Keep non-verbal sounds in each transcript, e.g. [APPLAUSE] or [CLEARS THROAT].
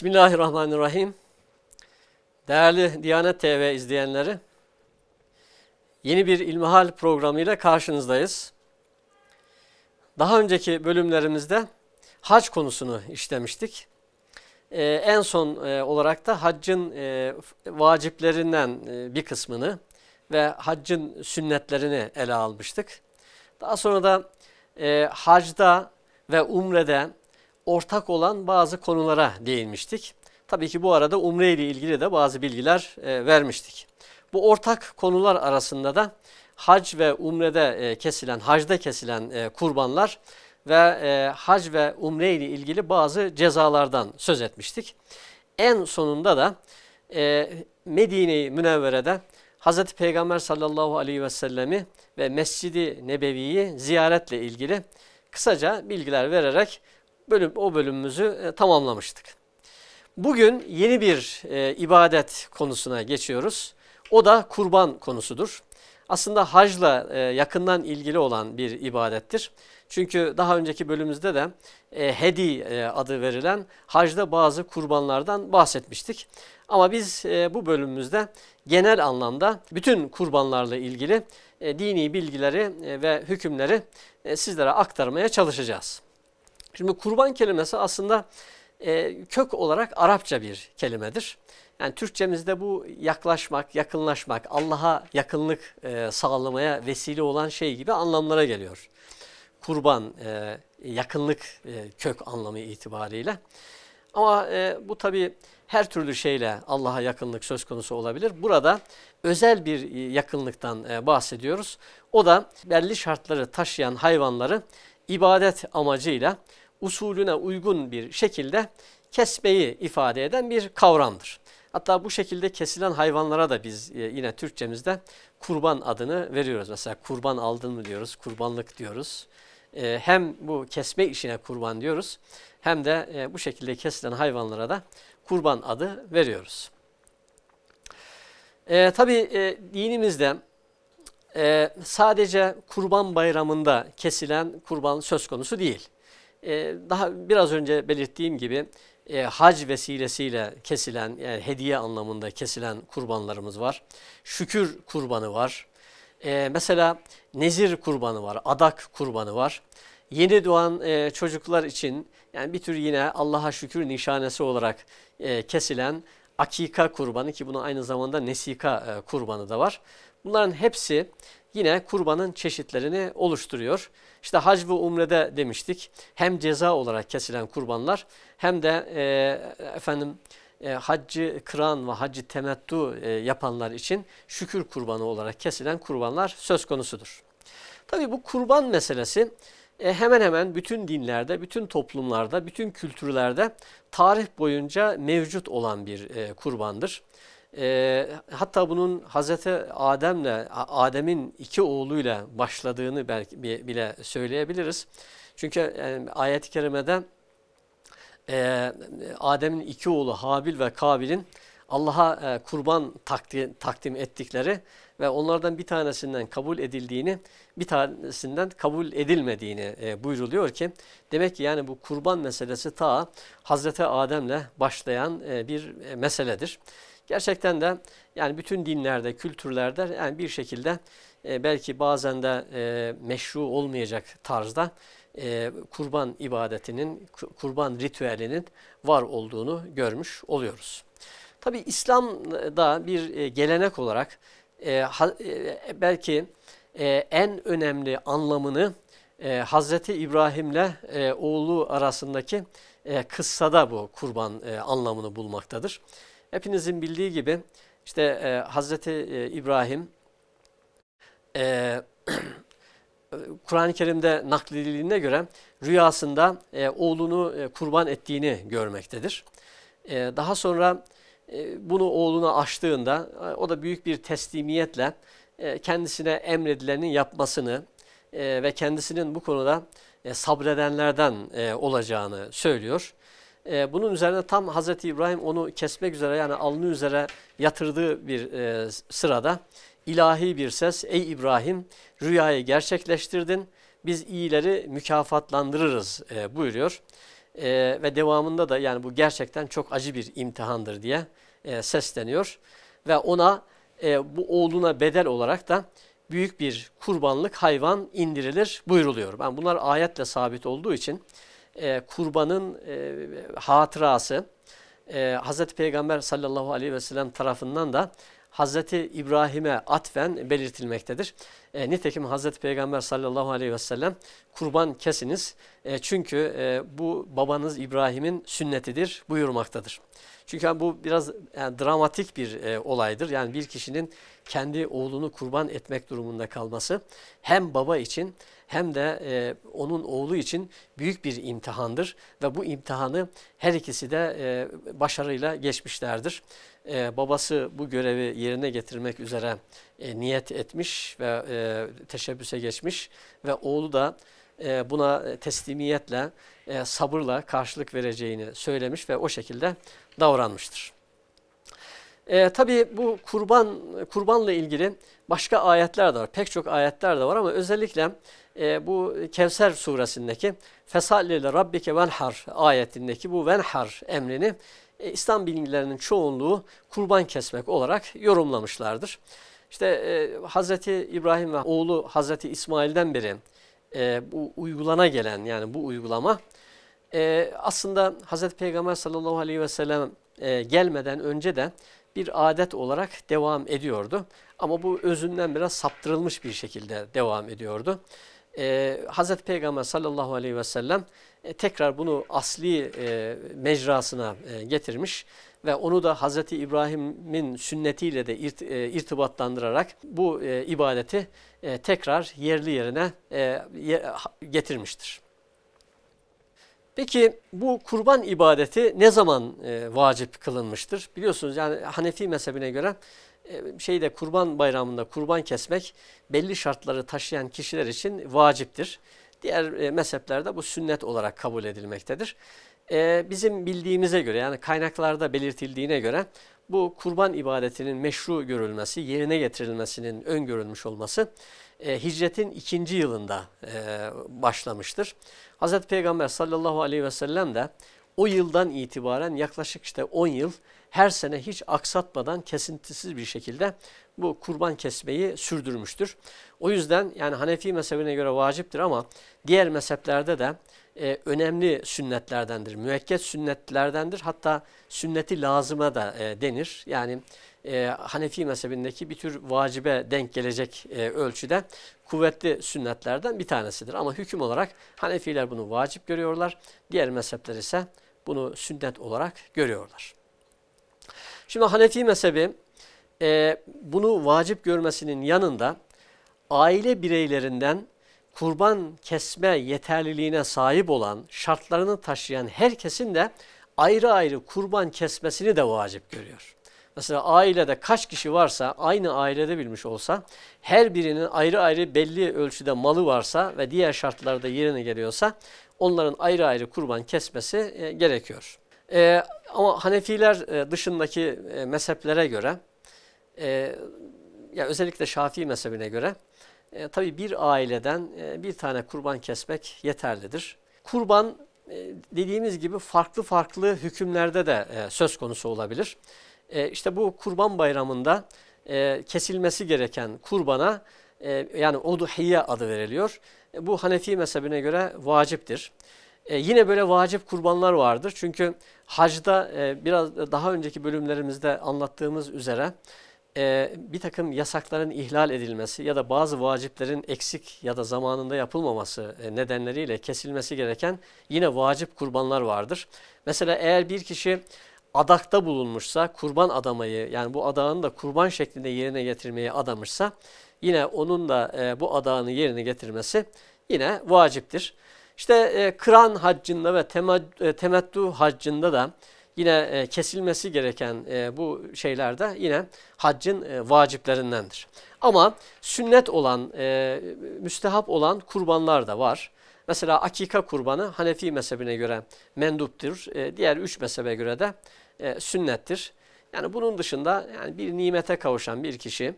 Bismillahirrahmanirrahim. Değerli Diyanet TV izleyenleri, yeni bir İlmihal programıyla karşınızdayız. Daha önceki bölümlerimizde hac konusunu işlemiştik. Ee, en son e, olarak da haccın e, vaciplerinden e, bir kısmını ve haccın sünnetlerini ele almıştık. Daha sonra da e, hacda ve umrede ortak olan bazı konulara değinmiştik. Tabii ki bu arada umre ile ilgili de bazı bilgiler e, vermiştik. Bu ortak konular arasında da hac ve umrede e, kesilen, hacda kesilen e, kurbanlar ve e, hac ve umre ile ilgili bazı cezalardan söz etmiştik. En sonunda da e, Medine-i Münevvere'de Hz. Peygamber sallallahu aleyhi ve sellemi ve Mescidi Nebevi'yi ziyaretle ilgili kısaca bilgiler vererek bölüm o bölümümüzü e, tamamlamıştık. Bugün yeni bir e, ibadet konusuna geçiyoruz. O da kurban konusudur. Aslında hacla e, yakından ilgili olan bir ibadettir. Çünkü daha önceki bölümümüzde de e, hedi e, adı verilen hacda bazı kurbanlardan bahsetmiştik. Ama biz e, bu bölümümüzde genel anlamda bütün kurbanlarla ilgili e, dini bilgileri e, ve hükümleri e, sizlere aktarmaya çalışacağız. Şimdi kurban kelimesi aslında e, kök olarak Arapça bir kelimedir. Yani Türkçemizde bu yaklaşmak, yakınlaşmak, Allah'a yakınlık e, sağlamaya vesile olan şey gibi anlamlara geliyor. Kurban, e, yakınlık e, kök anlamı itibariyle. Ama e, bu tabii her türlü şeyle Allah'a yakınlık söz konusu olabilir. Burada özel bir e, yakınlıktan e, bahsediyoruz. O da belli şartları taşıyan hayvanları ibadet amacıyla usulüne uygun bir şekilde kesmeyi ifade eden bir kavramdır. Hatta bu şekilde kesilen hayvanlara da biz e, yine Türkçemizde kurban adını veriyoruz. Mesela kurban aldın mı diyoruz, kurbanlık diyoruz. E, hem bu kesme işine kurban diyoruz hem de e, bu şekilde kesilen hayvanlara da kurban adı veriyoruz. E, tabii dinimizde e, sadece kurban bayramında kesilen kurban söz konusu değil. Ee, daha biraz önce belirttiğim gibi e, hac vesilesiyle kesilen yani hediye anlamında kesilen kurbanlarımız var. Şükür kurbanı var. E, mesela nezir kurbanı var, adak kurbanı var. Yeni doğan e, çocuklar için yani bir tür yine Allah'a şükür nişanesi olarak e, kesilen akika kurbanı ki bunun aynı zamanda nesika e, kurbanı da var. Bunların hepsi yine kurbanın çeşitlerini oluşturuyor. İşte hac ve umrede demiştik. Hem ceza olarak kesilen kurbanlar hem de e, efendim e, haccı kıran ve haccı temettu e, yapanlar için şükür kurbanı olarak kesilen kurbanlar söz konusudur. Tabi bu kurban meselesi e, hemen hemen bütün dinlerde, bütün toplumlarda, bütün kültürlerde tarih boyunca mevcut olan bir e, kurbandır. E, hatta bunun Hazreti Adem'le Adem'in iki oğluyla başladığını belki bile söyleyebiliriz. Çünkü yani e, ayet-i kerimede e, Adem'in iki oğlu Habil ve Kabil'in Allah'a e, kurban takdim, takdim ettikleri ve onlardan bir tanesinden kabul edildiğini, bir tanesinden kabul edilmediğini e, buyruluyor ki demek ki yani bu kurban meselesi ta Hazreti Adem'le başlayan e, bir e, meseledir. Gerçekten de yani bütün dinlerde, kültürlerde yani bir şekilde e, belki bazen de e, meşru olmayacak tarzda e, kurban ibadetinin, kurban ritüelinin var olduğunu görmüş oluyoruz. Tabi İslam'da e, bir e, gelenek olarak e, ha, e, belki e, en önemli anlamını e, Hazreti İbrahim'le e, oğlu arasındaki e, kıssada bu kurban e, anlamını bulmaktadır. Hepinizin bildiği gibi işte e, Hazreti e, İbrahim e, [CLEARS THROAT] Kur'an-ı Kerim'de nakledildiğine göre rüyasında e, oğlunu e, kurban ettiğini görmektedir. E, daha sonra e, bunu oğluna açtığında e, o da büyük bir teslimiyetle e, kendisine emredilenin yapmasını e, ve kendisinin bu konuda e, sabredenlerden e, olacağını söylüyor. E, bunun üzerine tam Hazreti İbrahim onu kesmek üzere yani alnı üzere yatırdığı bir e, sırada ilahi bir ses ey İbrahim rüyayı gerçekleştirdin biz iyileri mükafatlandırırız e, buyuruyor. E, ve devamında da yani bu gerçekten çok acı bir imtihandır diye e, sesleniyor. Ve ona e, bu oğluna bedel olarak da büyük bir kurbanlık hayvan indirilir buyuruluyor. Ben yani bunlar ayetle sabit olduğu için e, kurbanın e, hatırası e, Hz. Peygamber sallallahu aleyhi ve sellem tarafından da Hz. İbrahim'e atfen belirtilmektedir. E, nitekim Hz. Peygamber sallallahu aleyhi ve sellem kurban kesiniz e, çünkü e, bu babanız İbrahim'in sünnetidir buyurmaktadır. Çünkü bu biraz yani dramatik bir e, olaydır. Yani bir kişinin kendi oğlunu kurban etmek durumunda kalması hem baba için hem de e, onun oğlu için büyük bir imtihandır ve bu imtihanı her ikisi de e, başarıyla geçmişlerdir. E, babası bu görevi yerine getirmek üzere e, niyet etmiş ve e, teşebbüse geçmiş ve oğlu da e, buna teslimiyetle, e, sabırla karşılık vereceğini söylemiş ve o şekilde davranmıştır. E, tabii bu kurban kurbanla ilgili başka ayetler de var. Pek çok ayetler de var ama özellikle e, bu Kevser suresindeki Fesallil Rabbike venhar ayetindeki bu venhar emrini e, İslam bilgilerinin çoğunluğu kurban kesmek olarak yorumlamışlardır. İşte e, Hazreti İbrahim ve oğlu Hazreti İsmail'den beri e, bu uygulana gelen yani bu uygulama e, aslında Hazreti Peygamber sallallahu aleyhi ve sellem e, gelmeden önce de bir adet olarak devam ediyordu. Ama bu özünden biraz saptırılmış bir şekilde devam ediyordu. Ee, Hazreti Peygamber sallallahu aleyhi ve sellem e, tekrar bunu asli e, mecrasına e, getirmiş ve onu da Hazreti İbrahim'in sünnetiyle de irt, e, irtibatlandırarak bu e, ibadeti e, tekrar yerli yerine e, getirmiştir. Peki bu kurban ibadeti ne zaman e, vacip kılınmıştır? Biliyorsunuz yani Hanefi mezhebine göre e, şeyde kurban bayramında kurban kesmek belli şartları taşıyan kişiler için vaciptir. Diğer e, mezheplerde bu sünnet olarak kabul edilmektedir. E, bizim bildiğimize göre yani kaynaklarda belirtildiğine göre bu kurban ibadetinin meşru görülmesi, yerine getirilmesinin öngörülmüş olması e, hicretin ikinci yılında başlamıştır. Hz. Peygamber sallallahu aleyhi ve sellem de o yıldan itibaren yaklaşık işte 10 yıl her sene hiç aksatmadan kesintisiz bir şekilde bu kurban kesmeyi sürdürmüştür. O yüzden yani Hanefi mezhebine göre vaciptir ama diğer mezheplerde de e, önemli sünnetlerdendir. Müekket sünnetlerdendir. Hatta sünneti lazıma da e, denir. Yani e, Hanefi mezhebindeki bir tür vacibe denk gelecek e, ölçüde kuvvetli sünnetlerden bir tanesidir. Ama hüküm olarak Hanefiler bunu vacip görüyorlar. Diğer mezhepler ise bunu sünnet olarak görüyorlar. Şimdi Hanefi mezhebi e, bunu vacip görmesinin yanında aile bireylerinden kurban kesme yeterliliğine sahip olan, şartlarını taşıyan herkesin de ayrı ayrı kurban kesmesini de vacip görüyor. Mesela ailede kaç kişi varsa, aynı ailede bilmiş olsa, her birinin ayrı ayrı belli ölçüde malı varsa ve diğer şartlarda yerine geliyorsa, onların ayrı ayrı kurban kesmesi e, gerekiyor. E, ama Hanefiler e, dışındaki e, mezheplere göre, e, ya özellikle Şafii mezhebine göre, e, tabii bir aileden e, bir tane kurban kesmek yeterlidir. Kurban e, dediğimiz gibi farklı farklı hükümlerde de e, söz konusu olabilir. E, işte bu kurban bayramında e, kesilmesi gereken kurbana e, yani oduhiye adı veriliyor. E, bu Hanefi mezhebine göre vaciptir. E, yine böyle vacip kurbanlar vardır. Çünkü hacda e, biraz daha önceki bölümlerimizde anlattığımız üzere e, bir takım yasakların ihlal edilmesi ya da bazı vaciplerin eksik ya da zamanında yapılmaması e, nedenleriyle kesilmesi gereken yine vacip kurbanlar vardır. Mesela eğer bir kişi adakta bulunmuşsa kurban adamayı yani bu adağını da kurban şeklinde yerine getirmeye adamışsa yine onun da e, bu adağını yerine getirmesi yine vaciptir. İşte e, kıran haccında ve temad, e, temettu haccında da yine e, kesilmesi gereken e, bu şeyler de yine haccın e, vaciplerindendir. Ama sünnet olan, e, müstehap olan kurbanlar da var. Mesela akika kurbanı Hanefi mezhebine göre menduptur. E, diğer üç mezhebe göre de e, sünnettir. Yani bunun dışında yani bir nimete kavuşan bir kişi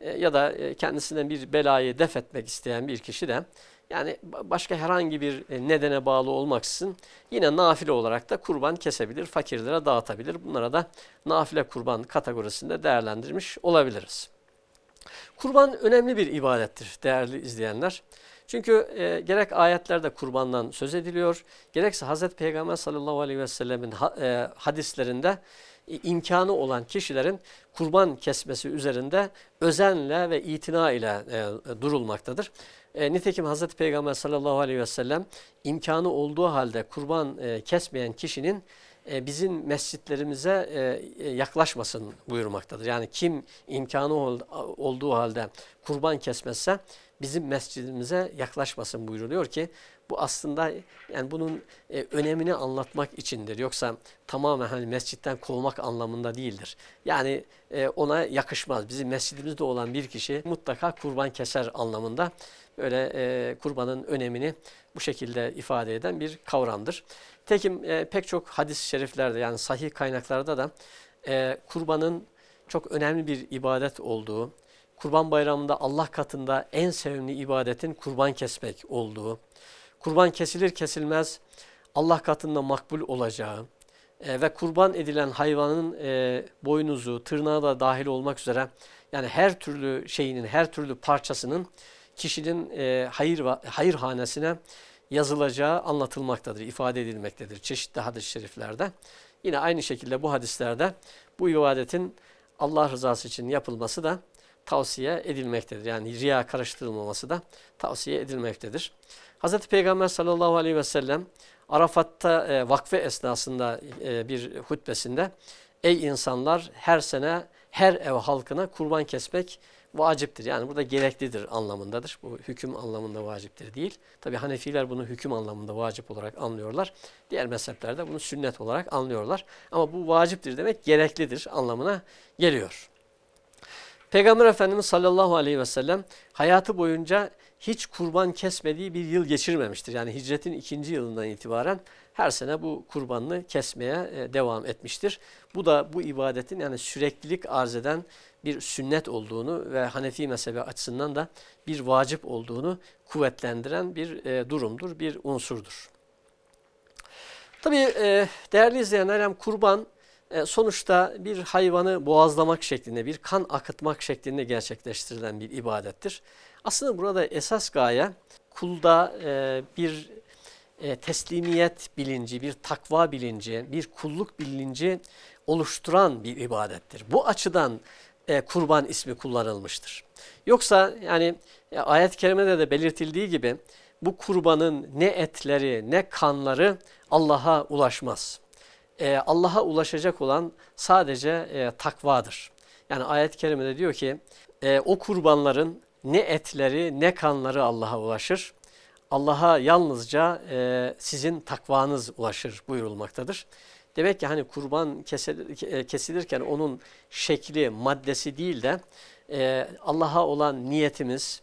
e, ya da e, kendisinden bir belayı def etmek isteyen bir kişi de yani başka herhangi bir e, nedene bağlı olmaksızın yine nafile olarak da kurban kesebilir, fakirlere dağıtabilir. Bunlara da nafile kurban kategorisinde değerlendirmiş olabiliriz. Kurban önemli bir ibadettir değerli izleyenler. Çünkü e, gerek ayetlerde kurbandan söz ediliyor, gerekse Hazreti Peygamber sallallahu aleyhi ve sellemin ha, e, hadislerinde e, imkanı olan kişilerin kurban kesmesi üzerinde özenle ve itina ile e, durulmaktadır. E, nitekim Hazreti Peygamber sallallahu aleyhi ve sellem imkanı olduğu halde kurban e, kesmeyen kişinin e, bizim mescitlerimize e, e, yaklaşmasın buyurmaktadır. Yani kim imkanı ol, olduğu halde kurban kesmezse bizim mescidimize yaklaşmasın buyuruluyor ki bu aslında yani bunun e, önemini anlatmak içindir. Yoksa tamamen hani mescitten kovmak anlamında değildir. Yani e, ona yakışmaz. Bizim mescidimizde olan bir kişi mutlaka kurban keser anlamında öyle e, kurbanın önemini bu şekilde ifade eden bir kavramdır. Tekim e, pek çok hadis-i şeriflerde yani sahih kaynaklarda da e, kurbanın çok önemli bir ibadet olduğu, kurban bayramında Allah katında en sevimli ibadetin kurban kesmek olduğu, kurban kesilir kesilmez Allah katında makbul olacağı e, ve kurban edilen hayvanın e, boynuzu, tırnağı da dahil olmak üzere yani her türlü şeyinin, her türlü parçasının kişinin e, hayır hayır hanesine yazılacağı anlatılmaktadır, ifade edilmektedir çeşitli hadis-i şeriflerde. Yine aynı şekilde bu hadislerde bu ibadetin Allah rızası için yapılması da tavsiye edilmektedir. Yani riya karıştırılmaması da tavsiye edilmektedir. Hz. Peygamber sallallahu aleyhi ve sellem Arafat'ta e, vakfe esnasında e, bir hutbesinde Ey insanlar her sene her ev halkına kurban kesmek vaciptir. Yani burada gereklidir anlamındadır. Bu hüküm anlamında vaciptir değil. Tabi Hanefiler bunu hüküm anlamında vacip olarak anlıyorlar. Diğer mezhepler de bunu sünnet olarak anlıyorlar. Ama bu vaciptir demek gereklidir anlamına geliyor. Peygamber Efendimiz sallallahu aleyhi ve sellem hayatı boyunca hiç kurban kesmediği bir yıl geçirmemiştir. Yani hicretin ikinci yılından itibaren her sene bu kurbanını kesmeye e, devam etmiştir. Bu da bu ibadetin yani süreklilik arz eden bir sünnet olduğunu ve Hanefi mezhebi açısından da bir vacip olduğunu kuvvetlendiren bir e, durumdur, bir unsurdur. Tabii e, değerli izleyenler hem kurban e, sonuçta bir hayvanı boğazlamak şeklinde, bir kan akıtmak şeklinde gerçekleştirilen bir ibadettir. Aslında burada esas gaye kulda e, bir e, teslimiyet bilinci, bir takva bilinci, bir kulluk bilinci oluşturan bir ibadettir. Bu açıdan e, kurban ismi kullanılmıştır. Yoksa yani ya e, ayet-i kerimede de belirtildiği gibi bu kurbanın ne etleri ne kanları Allah'a ulaşmaz. E, Allah'a ulaşacak olan sadece e, takvadır. Yani ayet-i kerimede diyor ki e, o kurbanların ne etleri ne kanları Allah'a ulaşır. Allah'a yalnızca e, sizin takvanız ulaşır buyurulmaktadır. Demek ki hani kurban kesilirken onun şekli, maddesi değil de e, Allah'a olan niyetimiz,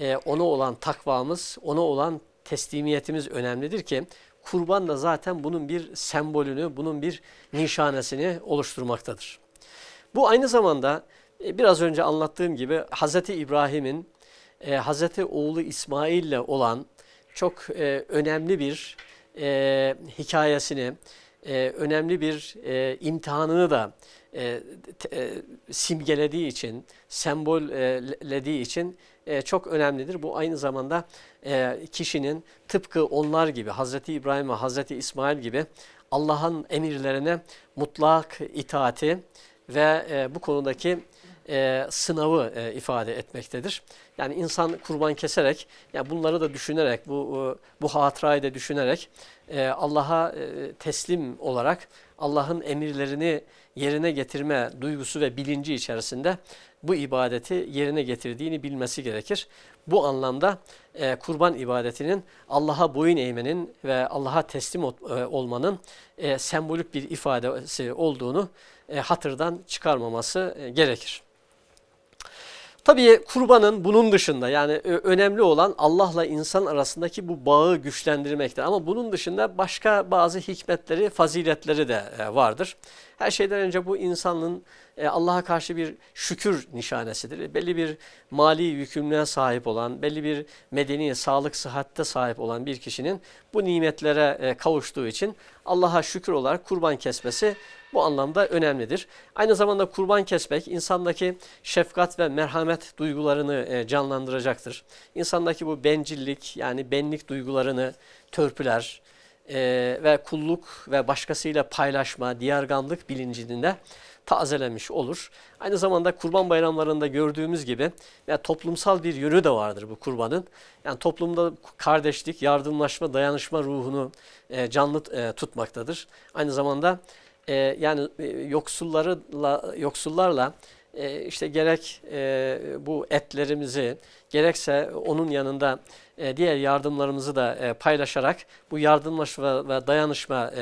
e, ona olan takvamız, ona olan teslimiyetimiz önemlidir ki kurban da zaten bunun bir sembolünü, bunun bir nişanesini oluşturmaktadır. Bu aynı zamanda e, biraz önce anlattığım gibi Hz. İbrahim'in e, Hz. oğlu İsmail ile olan çok e, önemli bir e, hikayesini, e, önemli bir e, imtihanını da e, e, simgelediği için, sembollediği için e, çok önemlidir. Bu aynı zamanda e, kişinin tıpkı onlar gibi Hazreti İbrahim ve Hazreti İsmail gibi Allah'ın emirlerine mutlak itaati ve e, bu konudaki e, sınavı e, ifade etmektedir. Yani insan kurban keserek, yani bunları da düşünerek, bu e, bu hatırayı da düşünerek e, Allah'a e, teslim olarak Allah'ın emirlerini yerine getirme duygusu ve bilinci içerisinde bu ibadeti yerine getirdiğini bilmesi gerekir. Bu anlamda e, kurban ibadetinin Allah'a boyun eğmenin ve Allah'a teslim e, olmanın e, sembolik bir ifadesi olduğunu e, hatırdan çıkarmaması e, gerekir. Tabii kurbanın bunun dışında yani önemli olan Allah'la insan arasındaki bu bağı güçlendirmektir. Ama bunun dışında başka bazı hikmetleri, faziletleri de e, vardır. Her şeyden önce bu insanın e, Allah'a karşı bir şükür nişanesidir. Belli bir mali yükümlülüğe sahip olan, belli bir medeni sağlık sıhhatte sahip olan bir kişinin bu nimetlere e, kavuştuğu için Allah'a şükür olarak kurban kesmesi bu anlamda önemlidir. Aynı zamanda kurban kesmek insandaki şefkat ve merhamet duygularını e, canlandıracaktır. İnsandaki bu bencillik yani benlik duygularını törpüler e, ve kulluk ve başkasıyla paylaşma, diyarganlık bilincini de tazelemiş olur. Aynı zamanda kurban bayramlarında gördüğümüz gibi yani toplumsal bir yönü de vardır bu kurbanın. Yani toplumda kardeşlik, yardımlaşma, dayanışma ruhunu e, canlı tutmaktadır. Aynı zamanda e, yani e, yoksullarla yoksullarla e, işte gerek e, bu etlerimizi gerekse onun yanında e, diğer yardımlarımızı da e, paylaşarak bu yardımlaşma ve dayanışma e,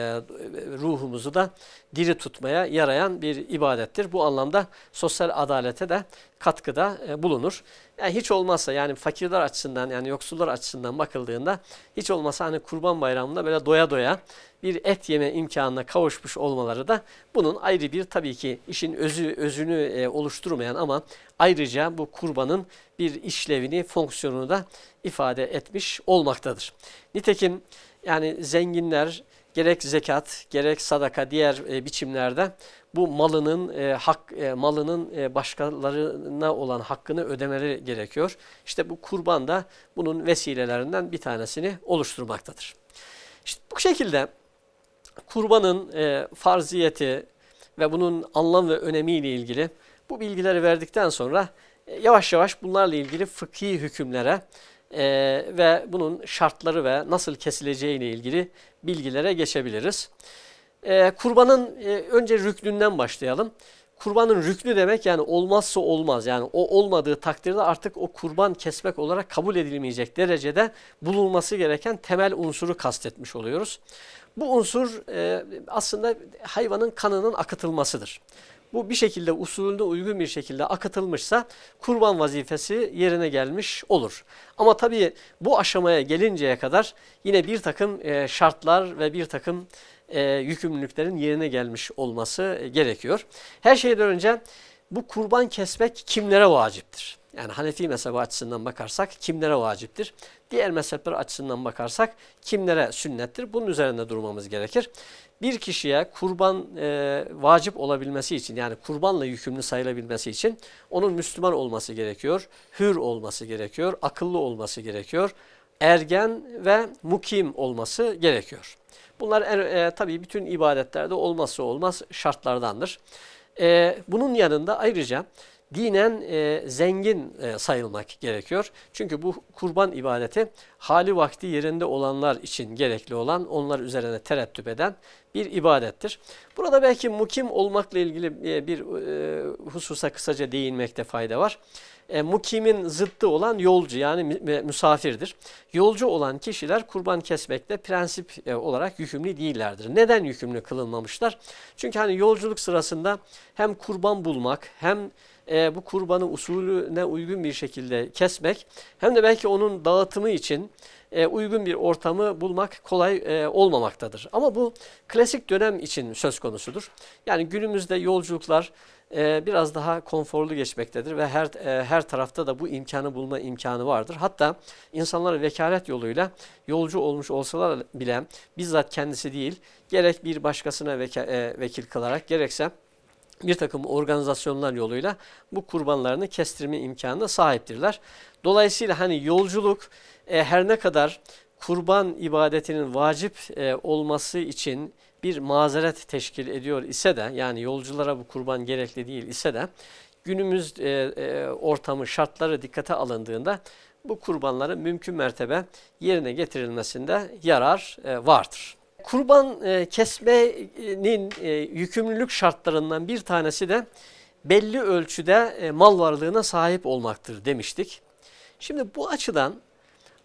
ruhumuzu da diri tutmaya yarayan bir ibadettir. Bu anlamda sosyal adalete de katkıda e, bulunur. Yani hiç olmazsa yani fakirler açısından yani yoksullar açısından bakıldığında hiç olmazsa hani kurban bayramında böyle doya doya bir et yeme imkanına kavuşmuş olmaları da bunun ayrı bir tabii ki işin özü özünü e, oluşturmayan ama ayrıca bu kurbanın bir işlevini, fonksiyonunu da ifade etmiş olmaktadır. Nitekim yani zenginler gerek zekat, gerek sadaka diğer e, biçimlerde bu malının e, hak e, malının e, başkalarına olan hakkını ödemeleri gerekiyor. İşte bu kurban da bunun vesilelerinden bir tanesini oluşturmaktadır. İşte bu şekilde kurbanın e, farziyeti ve bunun anlam ve önemiyle ilgili bu bilgileri verdikten sonra e, yavaş yavaş bunlarla ilgili fıkhi hükümlere e, ve bunun şartları ve nasıl kesileceğine ilgili bilgilere geçebiliriz. E, kurbanın e, önce rüknünden başlayalım. Kurbanın rüknü demek yani olmazsa olmaz yani o olmadığı takdirde artık o kurban kesmek olarak kabul edilmeyecek derecede bulunması gereken temel unsuru kastetmiş oluyoruz. Bu unsur e, aslında hayvanın kanının akıtılmasıdır. Bu bir şekilde usulünde uygun bir şekilde akıtılmışsa kurban vazifesi yerine gelmiş olur. Ama tabii bu aşamaya gelinceye kadar yine bir takım e, şartlar ve bir takım e, yükümlülüklerin yerine gelmiş olması e, gerekiyor. Her şeyden önce bu kurban kesmek kimlere vaciptir? Yani Hanefi mezhebi açısından bakarsak kimlere vaciptir? Diğer mezhepler açısından bakarsak kimlere sünnettir? Bunun üzerinde durmamız gerekir bir kişiye kurban e, vacip olabilmesi için yani kurbanla yükümlü sayılabilmesi için onun Müslüman olması gerekiyor, hür olması gerekiyor, akıllı olması gerekiyor, ergen ve mukim olması gerekiyor. Bunlar e, tabii bütün ibadetlerde olmazsa olmaz şartlardandır. E, bunun yanında ayrıca dinen e, zengin e, sayılmak gerekiyor. Çünkü bu kurban ibadeti hali vakti yerinde olanlar için gerekli olan, onlar üzerine terettüp eden bir ibadettir. Burada belki mukim olmakla ilgili e, bir e, hususa kısaca değinmekte fayda var. E, mukimin zıttı olan yolcu yani misafirdir. Yolcu olan kişiler kurban kesmekte prensip e, olarak yükümlü değillerdir. Neden yükümlü kılınmamışlar? Çünkü hani yolculuk sırasında hem kurban bulmak hem e, bu kurbanı usulüne uygun bir şekilde kesmek hem de belki onun dağıtımı için e, uygun bir ortamı bulmak kolay e, olmamaktadır. Ama bu klasik dönem için söz konusudur. Yani günümüzde yolculuklar e, biraz daha konforlu geçmektedir ve her e, her tarafta da bu imkanı bulma imkanı vardır. Hatta insanlar vekalet yoluyla yolcu olmuş olsalar bile bizzat kendisi değil gerek bir başkasına veka, e, vekil kılarak gerekse bir takım organizasyonlar yoluyla bu kurbanlarını kestirme imkanına sahiptirler. Dolayısıyla hani yolculuk e, her ne kadar kurban ibadetinin vacip e, olması için bir mazeret teşkil ediyor ise de yani yolculara bu kurban gerekli değil ise de günümüz e, e, ortamı şartları dikkate alındığında bu kurbanların mümkün mertebe yerine getirilmesinde yarar e, vardır. Kurban e, kesmenin e, yükümlülük şartlarından bir tanesi de belli ölçüde e, mal varlığına sahip olmaktır demiştik. Şimdi bu açıdan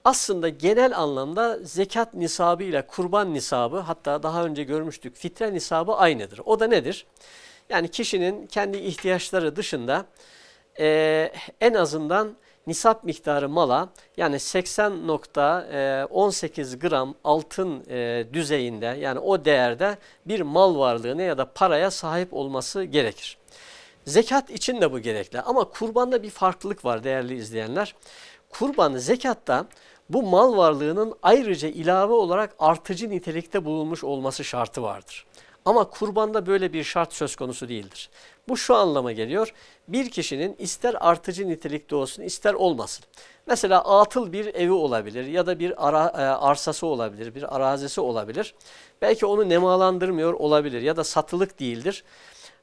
aslında genel anlamda zekat nisabı ile kurban nisabı hatta daha önce görmüştük fitre nisabı aynıdır. O da nedir? Yani kişinin kendi ihtiyaçları dışında e, en azından nisap miktarı mala yani 80.18 e, gram altın e, düzeyinde yani o değerde bir mal varlığına ya da paraya sahip olması gerekir. Zekat için de bu gerekli ama kurbanda bir farklılık var değerli izleyenler. Kurban zekatta bu mal varlığının ayrıca ilave olarak artıcı nitelikte bulunmuş olması şartı vardır. Ama kurbanda böyle bir şart söz konusu değildir. Bu şu anlama geliyor. Bir kişinin ister artıcı nitelikte olsun ister olmasın. Mesela atıl bir evi olabilir ya da bir ara, e, arsası olabilir, bir arazisi olabilir. Belki onu nemalandırmıyor olabilir ya da satılık değildir.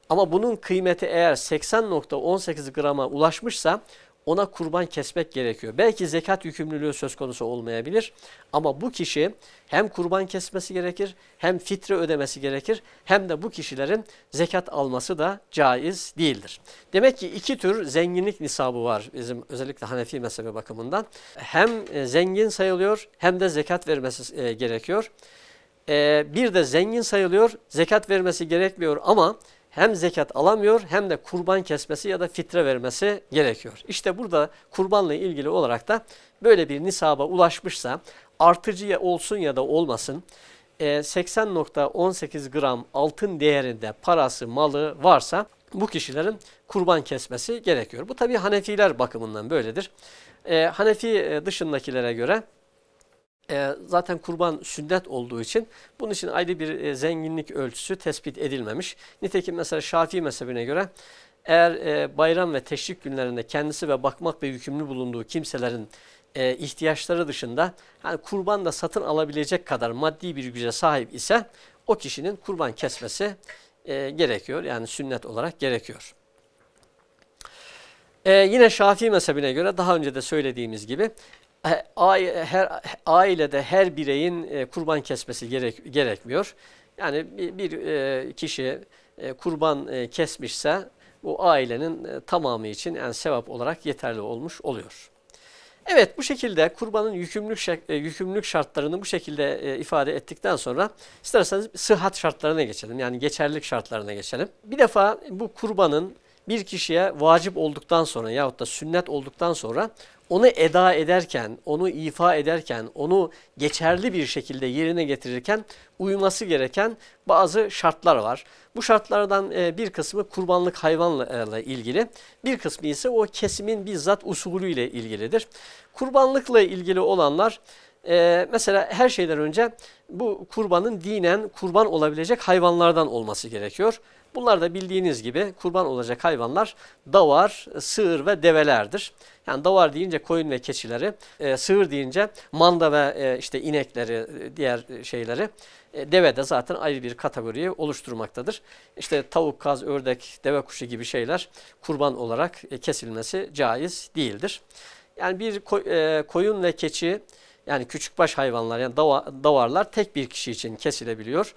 Ama bunun kıymeti eğer 80.18 grama ulaşmışsa ona kurban kesmek gerekiyor. Belki zekat yükümlülüğü söz konusu olmayabilir ama bu kişi hem kurban kesmesi gerekir hem fitre ödemesi gerekir hem de bu kişilerin zekat alması da caiz değildir. Demek ki iki tür zenginlik nisabı var bizim özellikle Hanefi mezhebe bakımından. Hem e, zengin sayılıyor hem de zekat vermesi e, gerekiyor. E, bir de zengin sayılıyor zekat vermesi gerekmiyor ama hem zekat alamıyor hem de kurban kesmesi ya da fitre vermesi gerekiyor. İşte burada kurbanla ilgili olarak da böyle bir nisaba ulaşmışsa artıcı olsun ya da olmasın 80.18 e, gram altın değerinde parası, malı varsa bu kişilerin kurban kesmesi gerekiyor. Bu tabi Hanefiler bakımından böyledir. E, Hanefi e, dışındakilere göre e, zaten kurban sünnet olduğu için bunun için ayrı bir e, zenginlik ölçüsü tespit edilmemiş. Nitekim mesela Şafii mezhebine göre eğer e, bayram ve teşrik günlerinde kendisi ve bakmakla yükümlü bulunduğu kimselerin ihtiyaçları dışında yani kurban da satın alabilecek kadar maddi bir güce sahip ise o kişinin kurban kesmesi gerekiyor. Yani sünnet olarak gerekiyor. E, yine Şafii mezhebine göre daha önce de söylediğimiz gibi her ailede her bireyin e, kurban kesmesi gerek, gerekmiyor. Yani bir e, kişi e, kurban kesmişse bu ailenin tamamı için yani sevap olarak yeterli olmuş oluyor. Evet bu şekilde kurbanın yükümlülük, yükümlülük şartlarını bu şekilde ifade ettikten sonra isterseniz sıhhat şartlarına geçelim. Yani geçerlilik şartlarına geçelim. Bir defa bu kurbanın bir kişiye vacip olduktan sonra yahut da sünnet olduktan sonra onu eda ederken, onu ifa ederken, onu geçerli bir şekilde yerine getirirken uyması gereken bazı şartlar var. Bu şartlardan e, bir kısmı kurbanlık hayvanla e, ilgili, bir kısmı ise o kesimin bizzat usulü ile ilgilidir. Kurbanlıkla ilgili olanlar e, mesela her şeyden önce bu kurbanın dinen kurban olabilecek hayvanlardan olması gerekiyor. Bunlar da bildiğiniz gibi kurban olacak hayvanlar davar, sığır ve develerdir. Yani davar deyince koyun ve keçileri, e, sığır deyince manda ve e, işte inekleri, e, diğer e, şeyleri. E, deve de zaten ayrı bir kategoriyi oluşturmaktadır. İşte tavuk, kaz, ördek, deve kuşu gibi şeyler kurban olarak e, kesilmesi caiz değildir. Yani bir e, koyun ve keçi yani küçükbaş hayvanlar yani davarlar tek bir kişi için kesilebiliyor.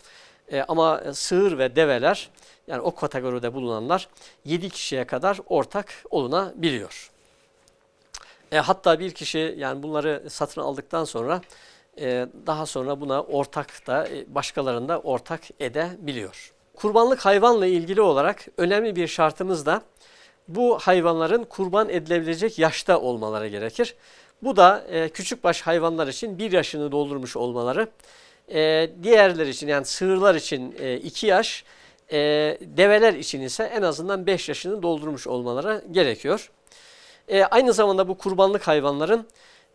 E, ama sığır ve develer yani o kategoride bulunanlar 7 kişiye kadar ortak olunabiliyor. E, hatta bir kişi yani bunları satın aldıktan sonra e, daha sonra buna ortak da e, başkalarını da ortak edebiliyor. Kurbanlık hayvanla ilgili olarak önemli bir şartımız da bu hayvanların kurban edilebilecek yaşta olmaları gerekir. Bu da e, küçükbaş hayvanlar için bir yaşını doldurmuş olmaları e, diğerler için yani sığırlar için 2 e, yaş, e, develer için ise en azından 5 yaşını doldurmuş olmaları gerekiyor. E, aynı zamanda bu kurbanlık hayvanların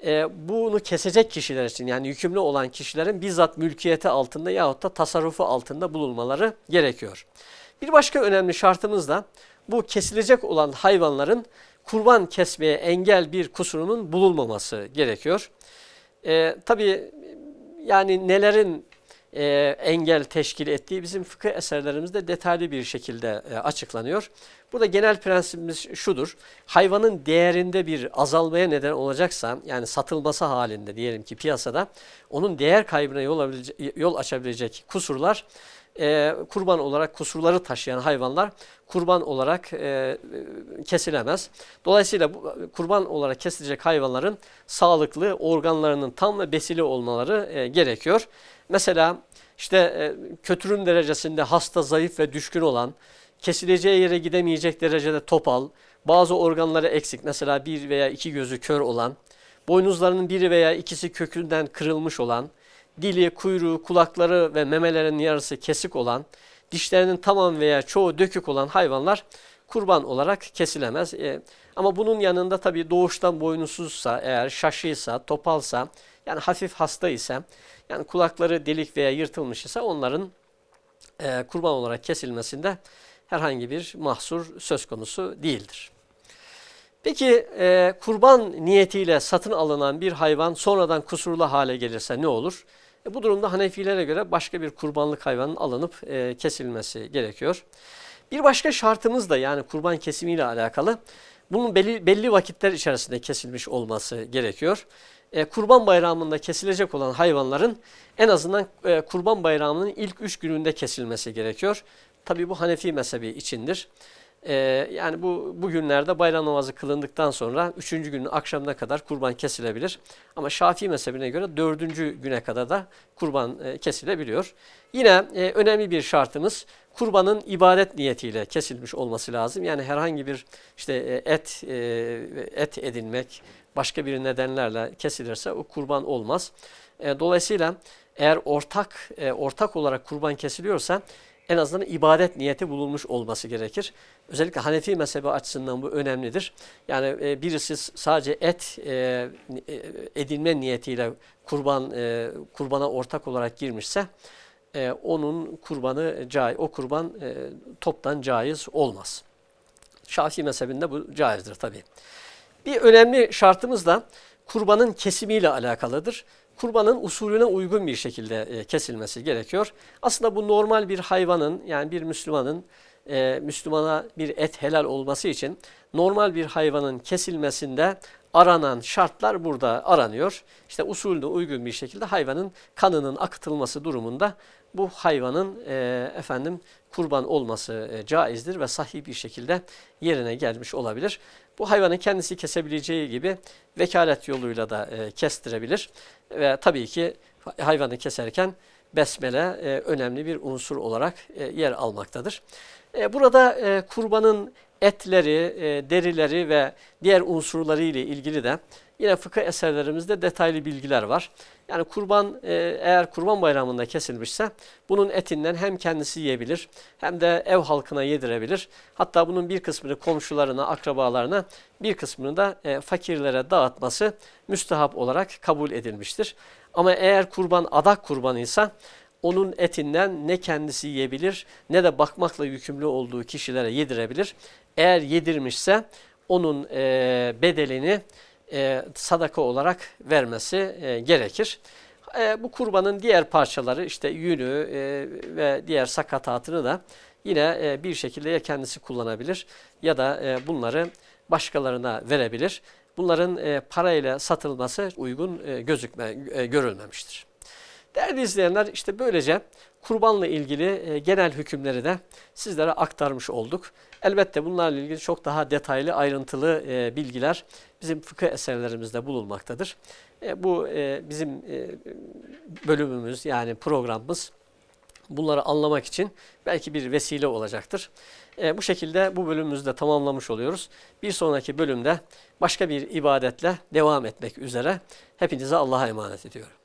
e, bunu kesecek kişiler için yani yükümlü olan kişilerin bizzat mülkiyeti altında yahut da tasarrufu altında bulunmaları gerekiyor. Bir başka önemli şartımız da bu kesilecek olan hayvanların kurban kesmeye engel bir kusurunun bulunmaması gerekiyor. E, Tabi yani nelerin e, engel teşkil ettiği bizim fıkıh eserlerimizde detaylı bir şekilde e, açıklanıyor. Burada genel prensibimiz şudur. Hayvanın değerinde bir azalmaya neden olacaksa yani satılması halinde diyelim ki piyasada onun değer kaybına yol, yol açabilecek kusurlar e, kurban olarak kusurları taşıyan hayvanlar kurban olarak e, kesilemez. Dolayısıyla bu, kurban olarak kesilecek hayvanların sağlıklı organlarının tam ve besili olmaları e, gerekiyor. Mesela işte e, kötürüm derecesinde hasta, zayıf ve düşkün olan, kesileceği yere gidemeyecek derecede topal, bazı organları eksik mesela bir veya iki gözü kör olan, boynuzlarının biri veya ikisi kökünden kırılmış olan, dili, kuyruğu, kulakları ve memelerinin yarısı kesik olan, dişlerinin tamam veya çoğu dökük olan hayvanlar kurban olarak kesilemez. E, ama bunun yanında tabii doğuştan boynuzsuzsa, eğer şaşıysa, topalsa, yani hafif hasta ise, yani kulakları delik veya yırtılmış ise onların e, kurban olarak kesilmesinde herhangi bir mahsur söz konusu değildir. Peki e, kurban niyetiyle satın alınan bir hayvan sonradan kusurlu hale gelirse ne olur? E, bu durumda Hanefilere göre başka bir kurbanlık hayvanın alınıp e, kesilmesi gerekiyor. Bir başka şartımız da yani kurban kesimiyle alakalı bunun belli, belli vakitler içerisinde kesilmiş olması gerekiyor. E, kurban bayramında kesilecek olan hayvanların en azından e, kurban bayramının ilk üç gününde kesilmesi gerekiyor. Tabi bu Hanefi mezhebi içindir. Ee, yani bu bugünlerde bayram namazı kılındıktan sonra üçüncü günün akşamına kadar kurban kesilebilir. Ama Şafii mezhebine göre dördüncü güne kadar da kurban e, kesilebiliyor. Yine e, önemli bir şartımız kurbanın ibadet niyetiyle kesilmiş olması lazım. Yani herhangi bir işte e, et et edinmek başka bir nedenlerle kesilirse o kurban olmaz. dolayısıyla eğer ortak ortak olarak kurban kesiliyorsa en azından ibadet niyeti bulunmuş olması gerekir. Özellikle Hanefi mezhebi açısından bu önemlidir. Yani e, birisi sadece et e, e, edinme niyetiyle kurban e, kurbana ortak olarak girmişse e, onun kurbanı caiz, o kurban toptan caiz olmaz. Şafii mezhebinde bu caizdir tabii. Bir önemli şartımız da kurbanın kesimiyle alakalıdır kurbanın usulüne uygun bir şekilde e, kesilmesi gerekiyor. Aslında bu normal bir hayvanın yani bir Müslümanın e, Müslümana bir et helal olması için normal bir hayvanın kesilmesinde aranan şartlar burada aranıyor. İşte usulüne uygun bir şekilde hayvanın kanının akıtılması durumunda bu hayvanın e, efendim kurban olması caizdir ve sahih bir şekilde yerine gelmiş olabilir. Bu hayvanı kendisi kesebileceği gibi vekalet yoluyla da e, kestirebilir. Ve tabii ki hayvanı keserken besmele e, önemli bir unsur olarak e, yer almaktadır. E, burada e, kurbanın etleri, e, derileri ve diğer unsurları ile ilgili de Yine fıkıh eserlerimizde detaylı bilgiler var. Yani kurban e, eğer kurban bayramında kesilmişse bunun etinden hem kendisi yiyebilir hem de ev halkına yedirebilir. Hatta bunun bir kısmını komşularına, akrabalarına bir kısmını da e, fakirlere dağıtması müstehap olarak kabul edilmiştir. Ama eğer kurban adak kurbanıysa onun etinden ne kendisi yiyebilir ne de bakmakla yükümlü olduğu kişilere yedirebilir. Eğer yedirmişse onun e, bedelini e, sadaka olarak vermesi e, gerekir. E, bu kurbanın diğer parçaları işte yünü e, ve diğer sakatatını da yine e, bir şekilde ya kendisi kullanabilir ya da e, bunları başkalarına verebilir. Bunların e, parayla satılması uygun e, gözükme e, görülmemiştir. Değerli izleyenler işte böylece kurbanla ilgili e, genel hükümleri de sizlere aktarmış olduk. Elbette bunlarla ilgili çok daha detaylı, ayrıntılı e, bilgiler bizim fıkıh eserlerimizde bulunmaktadır. E, bu e, bizim e, bölümümüz yani programımız bunları anlamak için belki bir vesile olacaktır. E, bu şekilde bu bölümümüzü de tamamlamış oluyoruz. Bir sonraki bölümde başka bir ibadetle devam etmek üzere. Hepinize Allah'a emanet ediyorum.